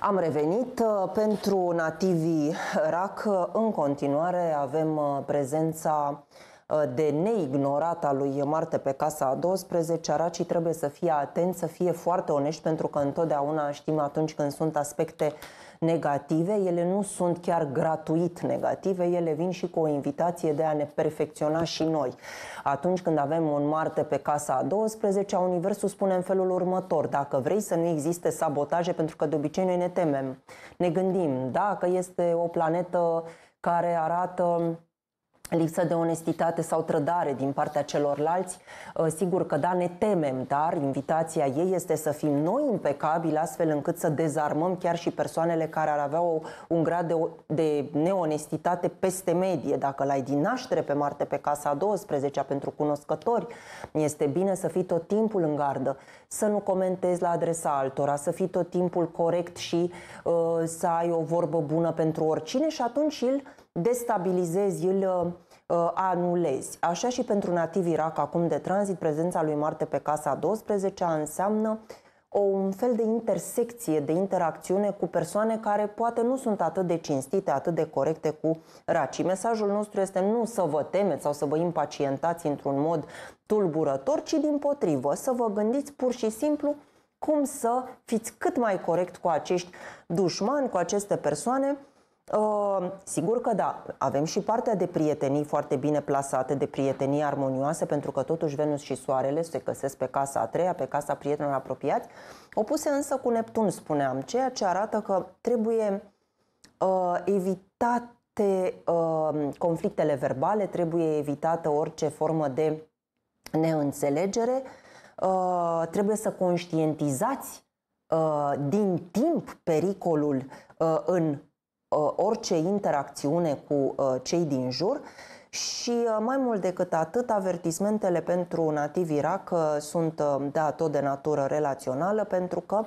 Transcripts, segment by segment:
Am revenit. Uh, pentru nativii RAC, în continuare avem uh, prezența uh, de neignorat a lui Marte pe casa a 12, aracii trebuie să fie atenți, să fie foarte onești, pentru că întotdeauna știm atunci când sunt aspecte negative, ele nu sunt chiar gratuit negative, ele vin și cu o invitație de a ne perfecționa și noi. Atunci când avem un Marte pe casa a 12-a, Universul spune în felul următor, dacă vrei să nu existe sabotaje, pentru că de obicei noi ne temem, ne gândim, dacă este o planetă care arată lipsă de onestitate sau trădare din partea celorlalți, uh, sigur că da, ne temem, dar invitația ei este să fim noi impecabili astfel încât să dezarmăm chiar și persoanele care ar avea un grad de, de neonestitate peste medie. Dacă l-ai din naștere pe Marte pe casa 12-a pentru cunoscători, este bine să fii tot timpul în gardă, să nu comentezi la adresa altora, să fii tot timpul corect și uh, să ai o vorbă bună pentru oricine și atunci îl destabilizezi, îl uh, anulezi. Așa și pentru nativ Irak acum de tranzit, prezența lui Marte pe casa 12 înseamnă o, un fel de intersecție, de interacțiune cu persoane care poate nu sunt atât de cinstite, atât de corecte cu racii. Mesajul nostru este nu să vă temeți sau să vă impacientați într-un mod tulburător, ci din potrivă, să vă gândiți pur și simplu cum să fiți cât mai corect cu acești dușmani, cu aceste persoane, Uh, sigur că da, avem și partea de prietenii foarte bine plasate, de prietenii armonioase, pentru că totuși Venus și Soarele se găsesc pe casa a treia, pe casa prietenilor apropiați, opuse însă cu Neptun, spuneam, ceea ce arată că trebuie uh, evitate uh, conflictele verbale, trebuie evitată orice formă de neînțelegere, uh, trebuie să conștientizați uh, din timp pericolul uh, în Uh, orice interacțiune cu uh, cei din jur și uh, mai mult decât atât, avertismentele pentru nativi Irak sunt, da, tot de natură relațională, pentru că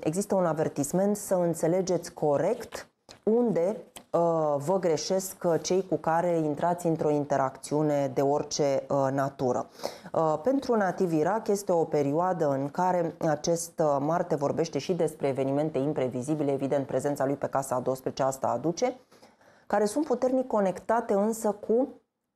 există un avertisment să înțelegeți corect unde Uh, vă greșesc uh, cei cu care intrați într-o interacțiune de orice uh, natură. Pentru nativ Irak este o perioadă în care acest Marte vorbește și despre evenimente imprevizibile, evident prezența lui pe casa a 12 asta aduce, care sunt puternic conectate însă cu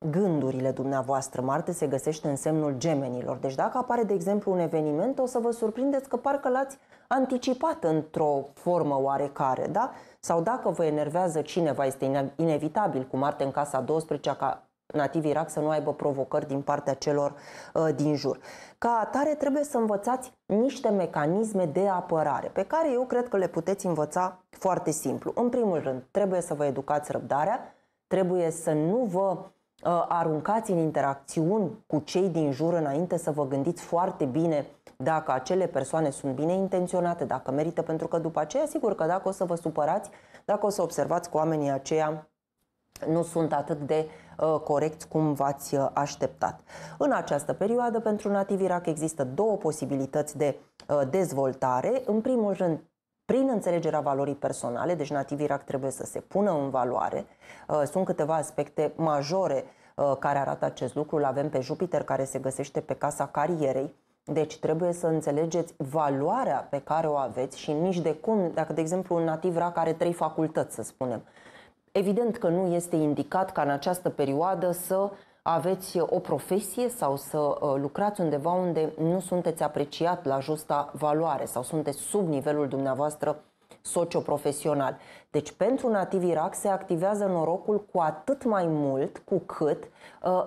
gândurile dumneavoastră. Marte se găsește în semnul gemenilor. Deci dacă apare, de exemplu, un eveniment, o să vă surprindeți că parcă l-ați anticipat într-o formă oarecare, da? Sau dacă vă enervează cineva, este inevitabil cu Marte în casa 12 ca nativ Irak să nu aibă provocări din partea celor uh, din jur. Ca atare trebuie să învățați niște mecanisme de apărare pe care eu cred că le puteți învăța foarte simplu. În primul rând, trebuie să vă educați răbdarea, trebuie să nu vă uh, aruncați în interacțiuni cu cei din jur înainte să vă gândiți foarte bine dacă acele persoane sunt bine intenționate, dacă merită, pentru că după aceea, sigur că dacă o să vă supărați, dacă o să observați că oamenii aceia nu sunt atât de uh, corecți cum v-ați ă, așteptat. În această perioadă, pentru Nativ Irak, există două posibilități de uh, dezvoltare. În primul rând, prin înțelegerea valorii personale, deci Nativ Irak trebuie să se pună în valoare. Uh, sunt câteva aspecte majore care arată acest lucru. L avem pe Jupiter care se găsește pe casa carierei, deci trebuie să înțelegeți valoarea pe care o aveți și nici de cum, dacă de exemplu un nativ rac are trei facultăți, să spunem, evident că nu este indicat ca în această perioadă să aveți o profesie sau să ă, lucrați undeva unde nu sunteți apreciat la justa valoare sau sunteți sub nivelul dumneavoastră socioprofesional. Deci pentru nativ Irak se activează norocul cu atât mai mult cu cât uh,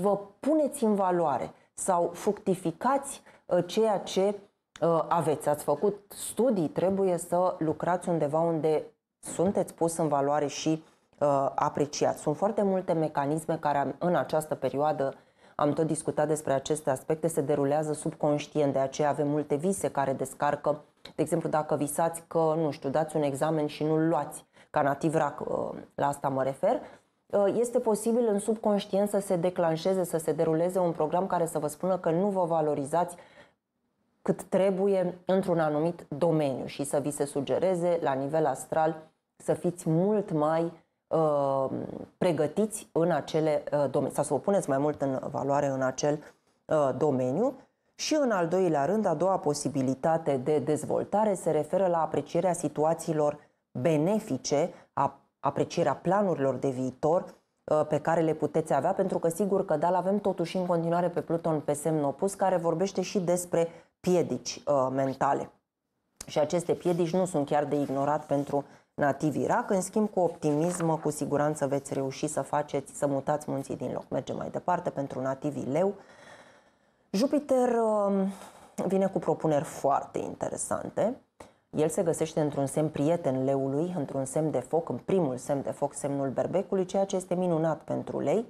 vă puneți în valoare sau fructificați uh, ceea ce uh, aveți. Ați făcut studii, trebuie să lucrați undeva unde sunteți pus în valoare și uh, apreciați. Sunt foarte multe mecanisme care în această perioadă am tot discutat despre aceste aspecte, se derulează subconștient, de aceea avem multe vise care descarcă, de exemplu, dacă visați că, nu știu, dați un examen și nu-l luați, ca nativ rac, la asta mă refer, Uh, este posibil în subconștient să se declanșeze, să se deruleze un program care să vă spună că nu vă valorizați cât trebuie într-un anumit domeniu și să vi se sugereze la nivel astral să fiți mult mai uh, pregătiți în acele uh, domenii sau să o puneți mai mult în valoare în acel uh, domeniu. Și în al doilea rând, a doua posibilitate de dezvoltare se referă la aprecierea situațiilor benefice, a aprecierea planurilor de viitor uh, pe care le puteți avea, pentru că sigur că da, avem totuși în continuare pe Pluton pe semn opus, care vorbește și despre piedici uh, mentale. Și aceste piedici nu sunt chiar de ignorat pentru nativi Irak, în schimb cu optimism, cu siguranță veți reuși să faceți, să mutați munții din loc. Mergem mai departe pentru nativi leu. Jupiter uh, vine cu propuneri foarte interesante el se găsește într-un semn prieten leului, într-un semn de foc, în primul semn de foc, semnul berbecului, ceea ce este minunat pentru lei.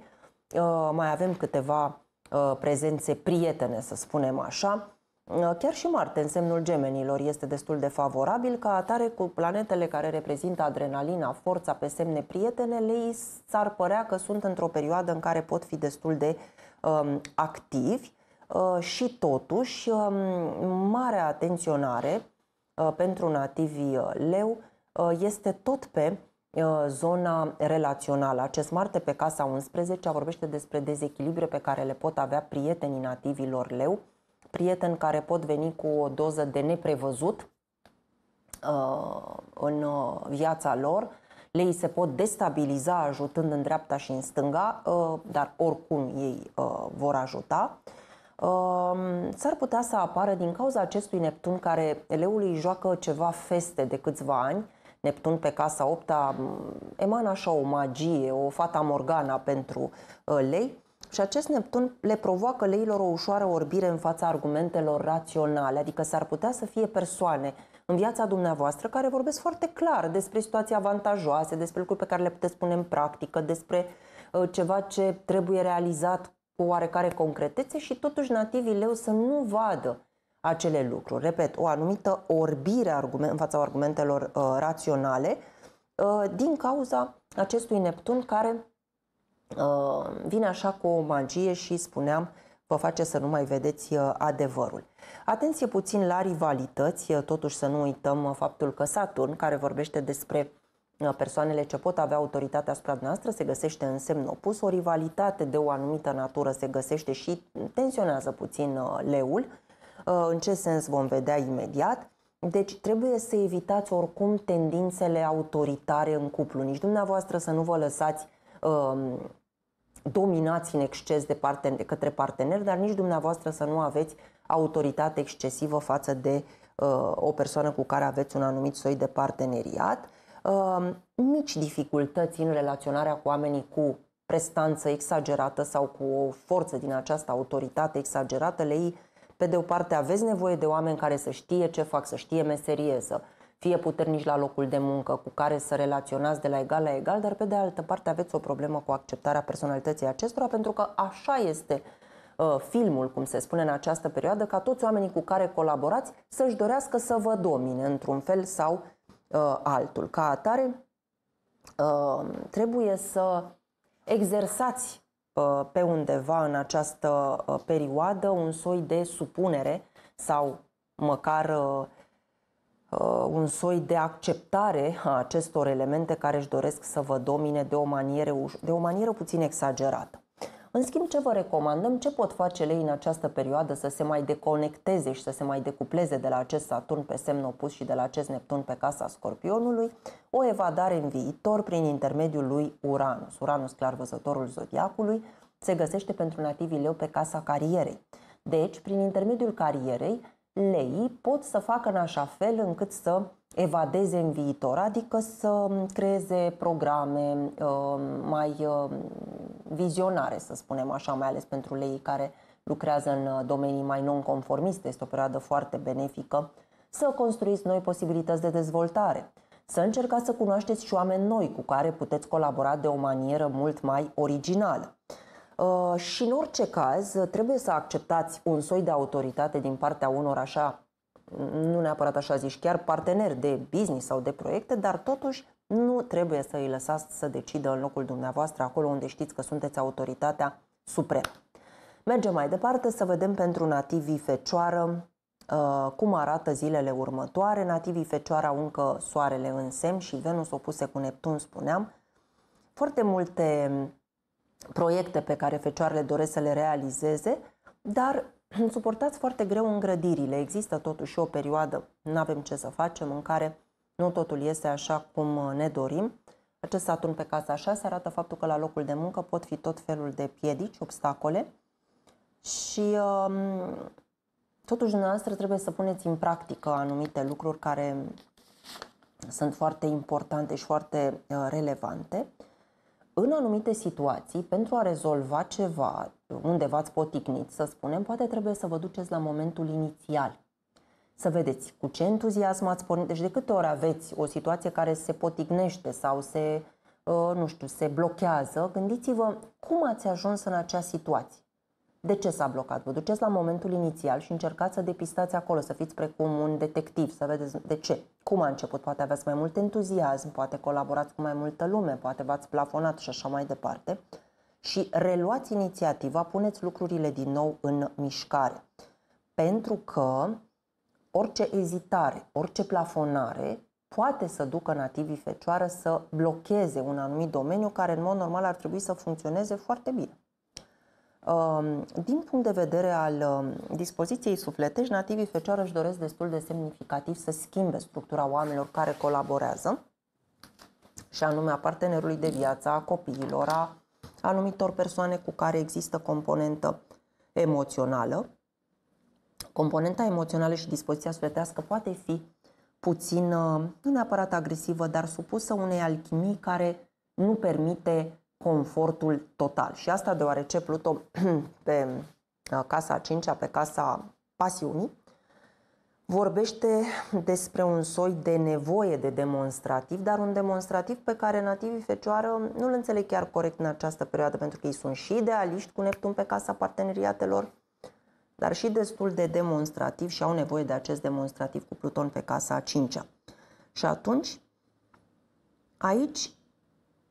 Uh, mai avem câteva uh, prezențe prietene, să spunem așa. Uh, chiar și Marte, în semnul gemenilor, este destul de favorabil ca atare cu planetele care reprezintă adrenalina, forța pe semne prietene, lei s-ar părea că sunt într-o perioadă în care pot fi destul de um, activi și totuși um, mare atenționare Uh, pentru nativi uh, leu uh, este tot pe zona relațională. Acest Marte pe casa 11 vorbește despre dezechilibre pe care le pot avea prietenii nativilor leu, prieteni care pot veni cu o doză de neprevăzut în viața lor, lei se pot destabiliza ajutând în dreapta și în stânga, dar oricum ei vor ajuta s-ar putea să apară din cauza acestui Neptun care eleului joacă ceva feste de câțiva ani, Neptun pe casa 8 mm, emană așa o magie, o fata morgana pentru uh, lei și acest Neptun le provoacă leilor o ușoară orbire în fața argumentelor raționale, adică s-ar putea să fie persoane în viața dumneavoastră care vorbesc foarte clar despre situații avantajoase, despre lucruri pe care le puteți pune în practică, despre uh, ceva ce trebuie realizat cu oarecare concretețe și totuși nativii leu să nu vadă acele lucruri. Repet, o anumită orbire argument, în fața argumentelor uh, raționale uh, din cauza acestui Neptun care uh, vine așa cu o magie și spuneam vă face să nu mai vedeți uh, adevărul. Atenție puțin la rivalități, uh, totuși să nu uităm uh, faptul că Saturn, care vorbește despre persoanele ce pot avea autoritatea asupra noastră se găsește în semn opus, o rivalitate de o anumită natură se găsește și tensionează puțin uh, leul, uh, în ce sens vom vedea imediat. Deci trebuie să evitați oricum tendințele autoritare în cuplu, nici dumneavoastră să nu vă lăsați um, dominați în exces de, parten- de către parteneri, dar nici dumneavoastră să nu aveți autoritate excesivă față de uh, o persoană cu care aveți un anumit soi de parteneriat. Ehm, mici dificultăți în relaționarea cu oamenii cu prestanță exagerată sau cu o forță din această autoritate exagerată, le pe de o parte aveți nevoie de oameni care să știe ce fac, să știe meserie, să fie puternici la locul de muncă, cu care să relaționați de la egal la egal, dar pe de altă parte aveți o problemă cu acceptarea personalității acestora, pentru că așa este ă, filmul, cum se spune în această perioadă, ca toți oamenii cu care colaborați să-și dorească să vă domine într-un fel sau Uh, altul. Ca atare, uh, trebuie să exersați uh, pe undeva în această perioadă un soi de supunere sau măcar un soi de acceptare a acestor elemente care își doresc să vă domine de o manieră, de o manieră puțin exagerată. În schimb, ce vă recomandăm, ce pot face lei în această perioadă să se mai deconecteze și să se mai decupleze de la acest Saturn pe semn opus și de la acest Neptun pe casa Scorpionului? O evadare în viitor prin intermediul lui Uranus. Uranus, clar văzătorul zodiacului, se găsește pentru nativii leu pe casa carierei. Deci, prin intermediul carierei, leii pot să facă în așa fel încât să evadeze în viitor, adică să creeze programe uh, mai uh, vizionare, să spunem așa, mai ales pentru lei care lucrează în uh, domenii mai nonconformiste, este o perioadă foarte benefică, să construiți noi posibilități de dezvoltare, să încercați să cunoașteți și oameni noi cu care puteți colabora de o manieră mult mai originală. Uh, și în orice caz, trebuie să acceptați un soi de autoritate din partea unor așa, nu neapărat așa zici, chiar parteneri de business sau de proiecte, dar totuși nu trebuie să îi lăsați să decidă în locul dumneavoastră, acolo unde știți că sunteți autoritatea supremă. Mergem mai departe să vedem pentru nativii fecioară uh, cum arată zilele următoare. Nativii fecioară au încă soarele în semn și Venus opuse cu Neptun, spuneam. Foarte multe proiecte pe care fecioarele doresc să le realizeze, dar suportați foarte greu îngrădirile. Există totuși o perioadă, nu avem ce să facem, în care nu totul este așa cum uh, ne dorim. Acest Saturn pe casa 6 arată faptul că la locul de muncă pot fi tot felul de piedici, obstacole și um, totuși dumneavoastră trebuie să puneți în practică anumite lucruri care sunt foarte importante și foarte uh, relevante. În anumite situații, pentru a rezolva ceva, unde v-ați poticnit, să spunem, poate trebuie să vă duceți la momentul inițial să vedeți cu ce entuziasm ați pornit. Deci de câte ori aveți o situație care se potignește sau se, uh, nu știu, se blochează, gândiți-vă cum ați ajuns în acea situație. De ce s-a blocat? Vă duceți la momentul inițial și încercați să depistați acolo, să fiți precum un detectiv, să vedeți de ce, cum a început. Poate aveți mai mult entuziasm, poate colaborați cu mai multă lume, poate v-ați plafonat și așa mai departe. Și reluați inițiativa, puneți lucrurile din nou în mișcare. Pentru că orice ezitare, orice plafonare poate să ducă nativii fecioară să blocheze un anumit domeniu care în mod normal ar trebui să funcționeze foarte bine. Um, din punct de vedere al um, dispoziției sufletești, nativii fecioară își doresc destul de semnificativ să schimbe structura oamenilor care colaborează, și anume a partenerului de viață, a copiilor, a anumitor persoane cu care există componentă emoțională componenta emoțională și dispoziția sufletească poate fi puțin, uh, nu neapărat agresivă, dar supusă unei alchimii care nu permite confortul total. Și asta deoarece Pluto pe uh, casa 5 pe casa pasiunii, vorbește despre un soi de nevoie de demonstrativ, dar un demonstrativ pe care nativii fecioară nu-l înțeleg chiar corect în această perioadă, pentru că ei sunt și idealiști cu Neptun pe casa parteneriatelor, dar și destul de demonstrativ și au nevoie de acest demonstrativ cu Pluton pe casa a cincea. Și atunci, aici,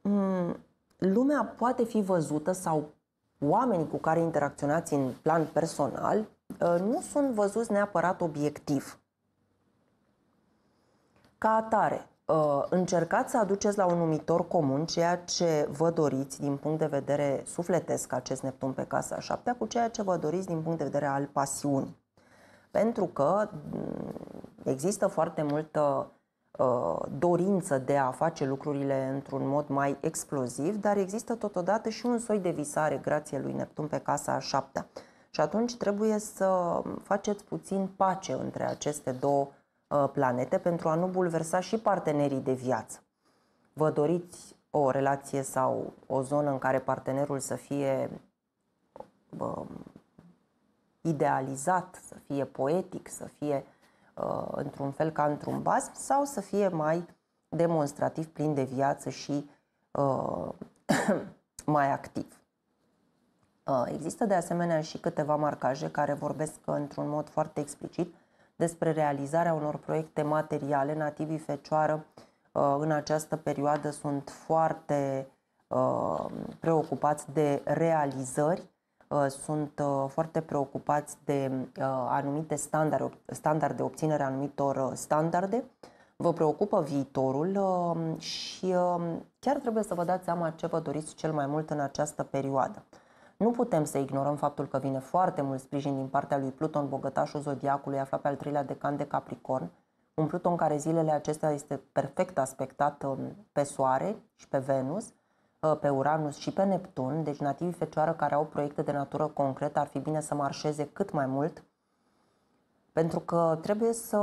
mm, lumea poate fi văzută sau oamenii cu care interacționați în plan personal uh, nu sunt văzuți neapărat obiectiv. Ca atare, Uh, încercați să aduceți la un numitor comun ceea ce vă doriți din punct de vedere sufletesc acest Neptun pe casa a șaptea cu ceea ce vă doriți din punct de vedere al pasiunii. Pentru că mm, există foarte multă uh, dorință de a face lucrurile într-un mod mai exploziv, dar există totodată și un soi de visare grație lui Neptun pe casa a șaptea. Și atunci trebuie să faceți puțin pace între aceste două Uh, planete pentru a nu bulversa și partenerii de viață. Vă doriți o relație sau o zonă în care partenerul să fie uh, idealizat, să fie poetic, să fie uh, într-un fel ca într-un basm sau să fie mai demonstrativ, plin de viață și uh, mai activ. Uh, există de asemenea și câteva marcaje care vorbesc într-un mod foarte explicit uh, despre realizarea unor proiecte materiale. Nativii Fecioară uh, în această perioadă sunt foarte uh, preocupați de realizări, uh, sunt foarte preocupați de anumite standarde, standarde obținerea anumitor standarde, vă preocupă viitorul și chiar trebuie să vă dați seama ce vă doriți cel mai mult în această perioadă. Nu putem să ignorăm faptul că vine foarte mult sprijin din partea lui Pluton, bogătașul zodiacului aflat pe al treilea decan de Capricorn, un Pluton care zilele acestea este perfect aspectat um, pe Soare și pe Venus, uh, pe Uranus și pe Neptun, deci nativii fecioară care au proiecte de natură concret ar fi bine să marșeze cât mai mult, pentru că trebuie să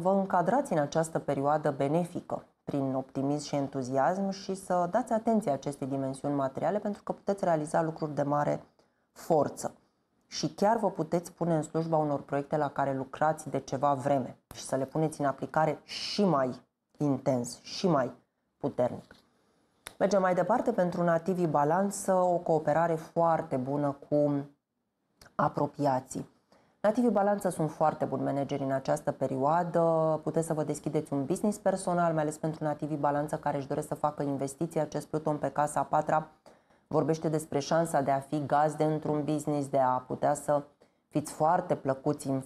vă încadrați în această perioadă benefică prin optimism și entuziasm și să dați atenție acestei dimensiuni materiale pentru că puteți realiza lucruri de mare forță. Și chiar vă puteți pune în slujba unor proiecte la care lucrați de ceva vreme și să le puneți în aplicare și mai intens, și mai puternic. Mergem mai departe pentru nativii balanță, o cooperare foarte bună cu apropiații. Nativii Balanță sunt foarte buni manageri în această perioadă. Puteți să vă deschideți un business personal, mai ales pentru nativii Balanță care își doresc să facă investiții. Acest Pluton pe casa a patra vorbește despre șansa de a fi gazde într-un business, de a putea să fiți foarte plăcuți în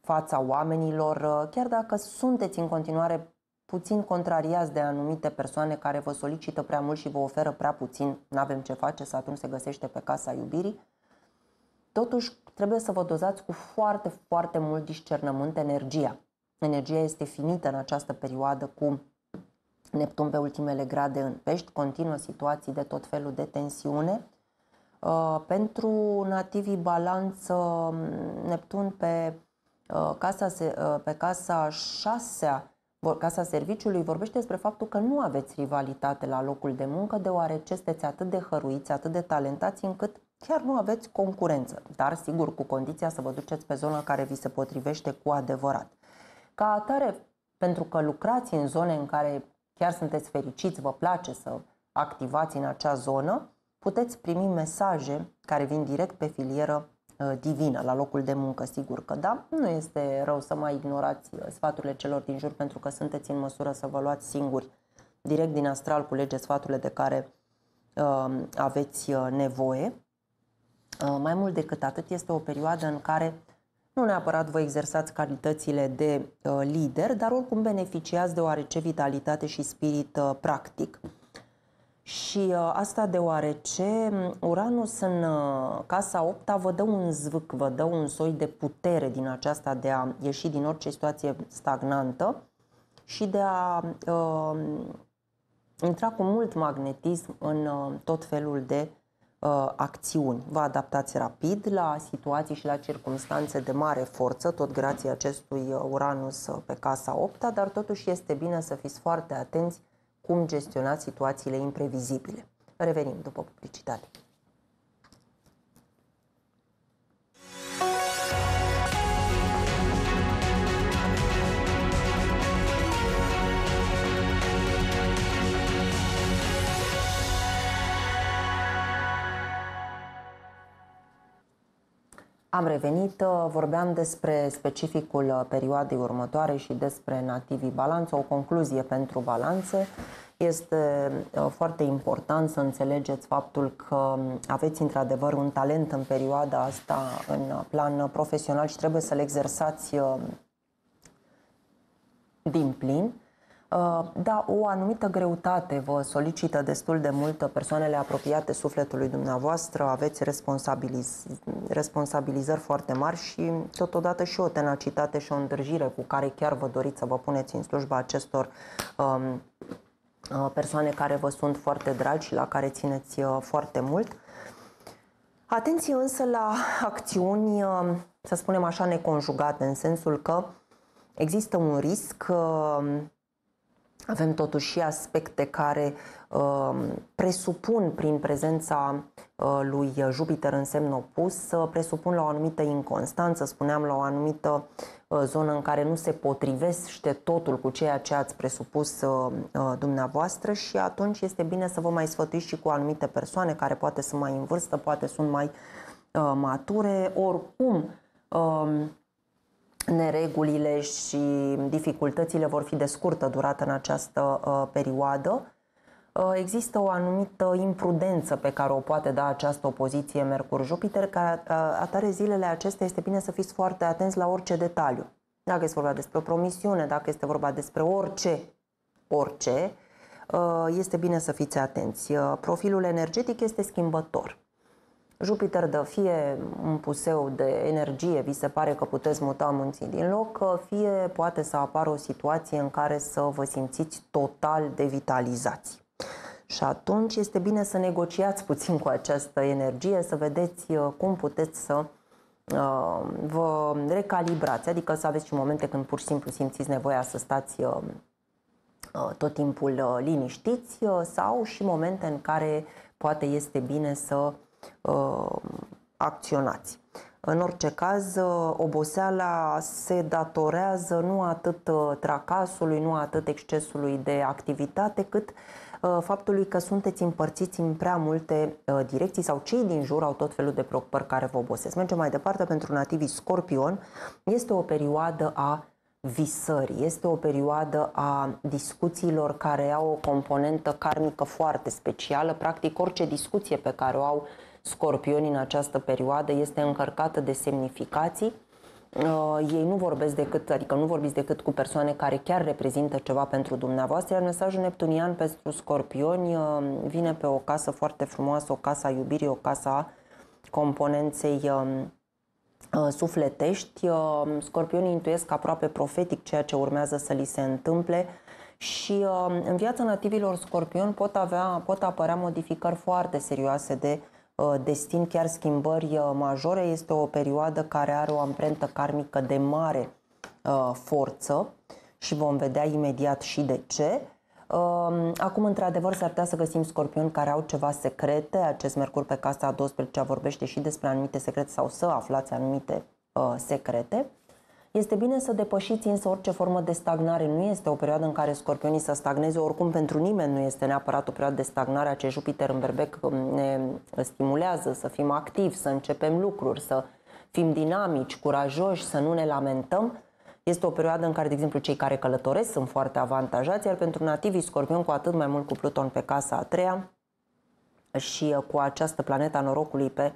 fața oamenilor, chiar dacă sunteți în continuare puțin contrariați de anumite persoane care vă solicită prea mult și vă oferă prea puțin, nu avem ce face, Saturn se găsește pe casa iubirii, Totuși, trebuie să vă dozați cu foarte, foarte mult discernământ energia. Energia este finită în această perioadă cu Neptun pe ultimele grade în pești, continuă situații de tot felul de tensiune. Uh, pentru nativii balanță, mm, Neptun pe uh, casa, uh, pe casa șasea, Casa Serviciului vorbește despre faptul că nu aveți rivalitate la locul de muncă, deoarece sunteți atât de hăruiți, atât de talentați, încât chiar nu aveți concurență, dar sigur cu condiția să vă duceți pe zona care vi se potrivește cu adevărat. Ca atare, pentru că lucrați în zone în care chiar sunteți fericiți, vă place să activați în acea zonă, puteți primi mesaje care vin direct pe filieră uh, divină la locul de muncă, sigur că da. Nu este rău să mai ignorați uh, sfaturile celor din jur pentru că sunteți în măsură să vă luați singuri direct din astral, culege sfaturile de care uh, aveți uh, nevoie. Uh, mai mult decât atât, este o perioadă în care nu neapărat vă exersați calitățile de uh, lider, dar oricum beneficiați de oarece vitalitate și spirit uh, practic. Și asta deoarece mm, Uranus în casa 8 vă dă un zvâc, vă dă un soi de putere din aceasta de a ieși din orice situație stagnantă și de a uh, intra cu mult magnetism în tot felul de Uh, acțiuni. Vă adaptați rapid la situații și la circunstanțe de mare forță, tot grație acestui uh, Uranus uh, pe casa 8 dar totuși este bine să fiți foarte atenți cum gestionați situațiile imprevizibile. Revenim după publicitate. Am revenit, uh, vorbeam despre specificul uh, perioadei următoare și despre nativii balanță. O concluzie pentru balanțe este uh, foarte important să înțelegeți faptul că um, aveți într-adevăr un talent în perioada asta în plan profesional și trebuie să-l exersați din plin Uh, da, o anumită greutate vă solicită destul de mult persoanele apropiate sufletului dumneavoastră, aveți responsabiliz- responsabilizări foarte mari și totodată și o tenacitate și o îndrăjire cu care chiar vă doriți să vă puneți în slujba acestor um, uh, persoane care vă sunt foarte dragi și la care țineți uh, foarte mult. Atenție însă la acțiuni, um, să spunem așa, neconjugate, în sensul că există un risc um, avem totuși și aspecte care uh, presupun prin prezența uh, lui Jupiter în semn opus, presupun la o anumită inconstanță, spuneam la o anumită uh, zonă în care nu se potrivește totul cu ceea ce ați presupus dumneavoastră și atunci este bine să vă mai sfătuiți și cu anumite persoane care poate sunt mai în vârstă, poate sunt mai mature, oricum neregulile și dificultățile vor fi de scurtă durată în această uh, perioadă. Uh, există o anumită imprudență pe care o poate da această opoziție Mercur-Jupiter, care uh, atare zilele acestea este bine să fiți foarte atenți la orice detaliu. Dacă este vorba despre o promisiune, dacă este vorba despre orice, orice, uh, este bine să fiți atenți. Profilul energetic este schimbător. Jupiter dă fie un puseu de energie, vi se pare că puteți muta munții din loc, fie poate să apară o situație în care să vă simțiți total devitalizați. Și atunci este bine să negociați puțin cu această energie, să vedeți uh, cum puteți să uh, vă recalibrați, adică să aveți și momente când pur și simplu simțiți nevoia să stați uh, tot timpul liniștiți sau și momente în care poate este bine să Uh, acționați. În orice caz, uh, oboseala se datorează nu atât uh, tracasului, nu atât excesului de activitate, cât faptului că sunteți împărțiți în prea multe direcții sau cei din jur au tot felul de preocupări care vă obosesc. Mergem mai departe, pentru nativii scorpion este o perioadă a visării, este o perioadă a discuțiilor care au o componentă karmică foarte specială, practic orice discuție pe care o au scorpioni în această perioadă este încărcată de semnificații. Uh, ei nu vorbesc decât, adică nu vorbiți decât cu persoane care chiar reprezintă ceva pentru dumneavoastră, iar mesajul neptunian pentru scorpioni uh, vine pe o casă foarte frumoasă, o casă a iubirii, o a componenței uh, uh sufletești. Uh, scorpionii intuiesc aproape profetic ceea ce urmează să li se întâmple și uh, în viața nativilor scorpion pot, avea, pot apărea modificări foarte serioase de Uh, destin, chiar schimbări uh, majore. Este o perioadă care are o amprentă karmică de mare uh, forță și vom vedea imediat și de ce. Um, acum, într-adevăr, s-ar putea să găsim scorpioni care au ceva secrete. Acest Mercur pe casa a 12 vorbește și despre anumite secrete sau să aflați anumite uh, secrete. Este bine să depășiți însă orice formă de stagnare. Nu este o perioadă în care scorpionii să stagneze, oricum pentru nimeni nu este neapărat o perioadă de stagnare a ce Jupiter în berbec um, ne uh, stimulează să fim activi, să începem lucruri, să fim dinamici, curajoși, să nu ne lamentăm. Este o perioadă în care, de exemplu, cei care călătoresc sunt foarte avantajați, iar pentru nativii scorpion, cu atât mai mult cu Pluton pe casa a treia și uh, cu această planetă a norocului pe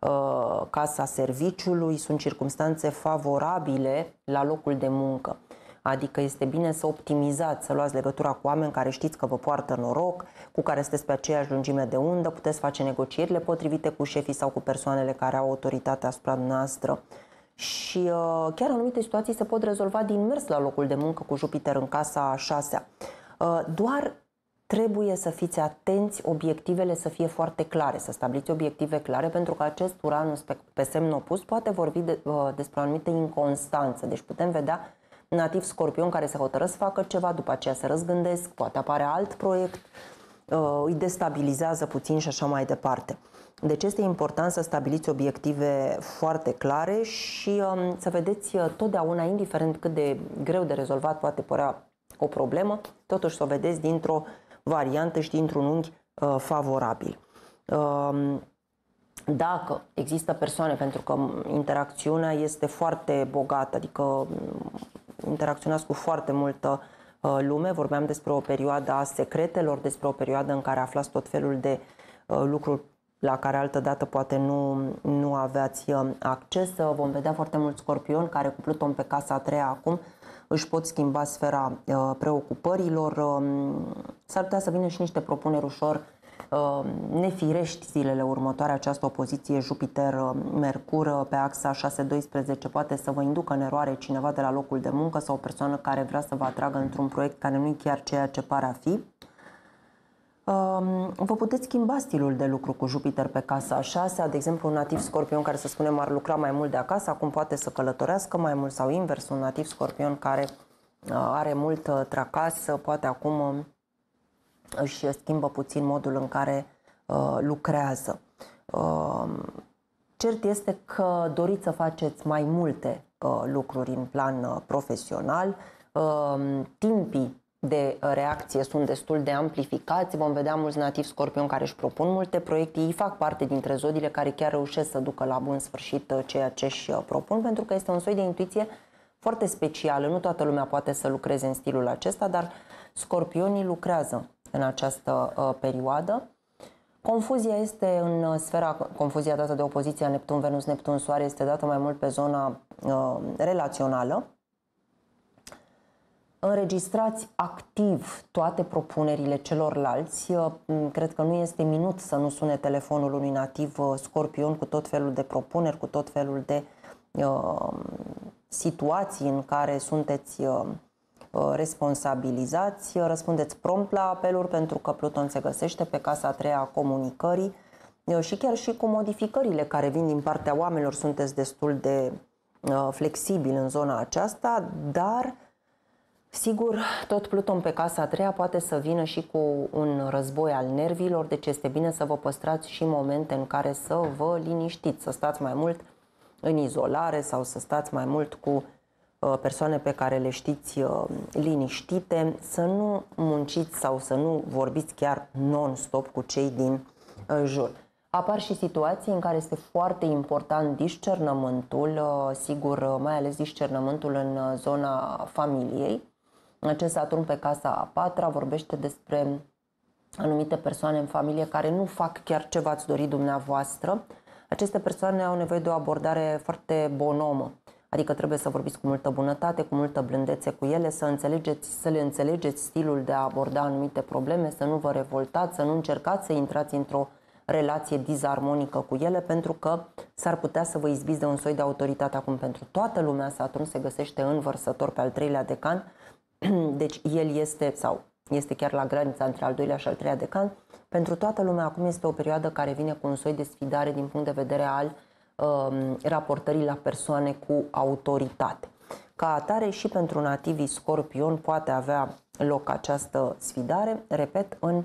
Uh, casa serviciului, sunt circunstanțe favorabile la locul de muncă. Adică este bine să optimizați, să luați legătura cu oameni care știți că vă poartă noroc, cu care sunteți pe aceeași lungime de undă, puteți face negocierile potrivite cu șefii sau cu persoanele care au autoritatea asupra noastră. Și uh, chiar anumite situații se pot rezolva din mers la locul de muncă cu Jupiter în casa a șasea. Uh, doar trebuie să fiți atenți, obiectivele să fie foarte clare, să stabiliți obiective clare, pentru că acest uranus pe, pe semn opus poate vorbi de, uh, despre o anumită inconstanță. Deci putem vedea nativ scorpion care se hotără să facă ceva, după aceea se răzgândesc, poate apare alt proiect, uh, îi destabilizează puțin și așa mai departe. Deci este important să stabiliți obiective foarte clare și um, să vedeți uh, totdeauna, indiferent cât de greu de rezolvat poate părea o problemă, totuși să o vedeți dintr-o variantă și dintr-un unghi uh, favorabil. Uh, dacă există persoane, pentru că interacțiunea este foarte bogată, adică mm, interacționați cu foarte multă uh, lume, vorbeam despre o perioadă a secretelor, despre o perioadă în care aflați tot felul de uh, lucruri la care altă dată poate nu, nu aveați uh, acces. Vom vedea foarte mulți scorpioni care cu Pluton pe casa a treia acum își pot schimba sfera uh, preocupărilor. Um, s-ar putea să vină și niște propuneri ușor um, nefirești zilele următoare această opoziție Jupiter-Mercur uh, uh, pe axa 6-12 poate să vă inducă în eroare cineva de la locul de muncă sau o persoană care vrea să vă atragă într-un proiect care nu e chiar ceea ce pare a fi vă puteți schimba stilul de lucru cu Jupiter pe casa 6, de exemplu un nativ scorpion care să spunem ar lucra mai mult de acasă, acum poate să călătorească mai mult sau invers, un nativ scorpion care uh, are mult tracas, poate acum um, își schimbă puțin modul în care uh, lucrează. Um, cert este că doriți să faceți mai multe uh, lucruri în plan profesional, um, timpii de uh, reacție sunt destul de amplificați. Vom vedea mulți nativi scorpion care își propun multe proiecte. Ei fac parte dintre zodiile care chiar reușesc să ducă la bun sfârșit uh, ceea ce își uh, propun, pentru că este un soi de intuiție foarte specială. Nu toată lumea poate să lucreze în stilul acesta, dar scorpionii lucrează în această perioadă. Confuzia este în sfera, confuzia dată de opoziția Neptun-Venus-Neptun-Soare este dată mai mult pe zona uh, relațională, înregistrați activ toate propunerile celorlalți. Cred că nu este minut să nu sune telefonul unui nativ uh, scorpion cu tot felul de propuneri, cu tot felul de uh, situații în care sunteți uh, uh, responsabilizați, răspundeți prompt la apeluri pentru că Pluton se găsește pe casa a treia a comunicării și chiar și cu modificările care vin din partea oamenilor sunteți destul de uh, flexibil în zona aceasta, dar Sigur, tot Pluton pe casa a treia poate să vină și cu un război al nervilor, deci este bine să vă păstrați și momente în care să vă liniștiți, să stați mai mult în izolare sau să stați mai mult cu uh, persoane pe care le știți uh, liniștite, să nu munciți sau să nu vorbiți chiar non-stop cu cei din uh, jur. Apar și situații în care este foarte important discernământul, sigur, mai ales discernământul în zona familiei, acest Saturn pe casa a patra vorbește despre anumite persoane în familie care nu fac chiar ce v-ați dori dumneavoastră. Aceste persoane au nevoie de o abordare foarte bonomă, adică trebuie să vorbiți cu multă bunătate, cu multă blândețe cu ele, să, înțelegeți, să le înțelegeți stilul de a aborda anumite probleme, să nu vă revoltați, să nu încercați să intrați într-o relație disarmonică cu ele, pentru că s-ar putea să vă izbiți de un soi de autoritate acum pentru toată lumea. Saturn se găsește vărsător pe al treilea decan, Deci el este, sau este chiar la granița între al doilea și al treilea decan. Pentru toată lumea acum este o perioadă care vine cu un soi de sfidare din punct de vedere al um, raportării la persoane cu autoritate. Ca atare și pentru nativii scorpion poate avea loc această sfidare, repet, în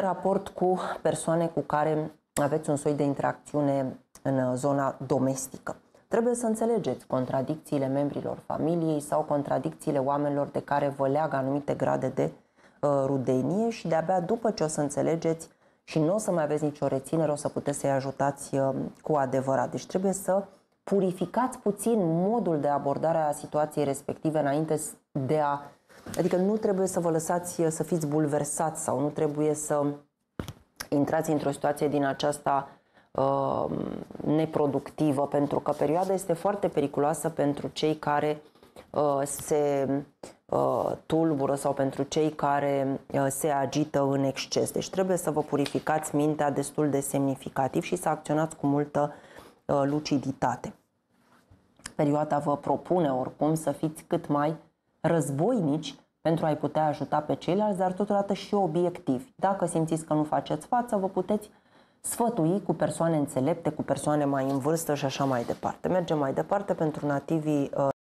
raport cu persoane cu care aveți un soi de interacțiune în zona domestică. Trebuie să înțelegeți contradicțiile membrilor familiei sau contradicțiile oamenilor de care vă leagă anumite grade de uh, rudenie și de-abia după ce o să înțelegeți și nu o să mai aveți nicio reținere, o să puteți să-i ajutați uh, cu adevărat. Deci trebuie să purificați puțin modul de abordare a situației respective înainte de a... Adică nu trebuie să vă lăsați uh, să fiți bulversați sau nu trebuie să intrați într-o situație din aceasta Uh, neproductivă, pentru că perioada este foarte periculoasă pentru cei care uh, se uh, tulbură sau pentru cei care se agită în exces. Deci trebuie să vă purificați mintea destul de semnificativ și să acționați cu multă luciditate. Perioada vă propune oricum să fiți cât mai războinici pentru a-i putea ajuta pe ceilalți, dar totodată și obiectivi. Dacă simțiți că nu faceți față, vă puteți uh, sfătui cu persoane înțelepte, cu persoane mai în vârstă și așa mai departe. Mergem mai departe pentru nativii uh,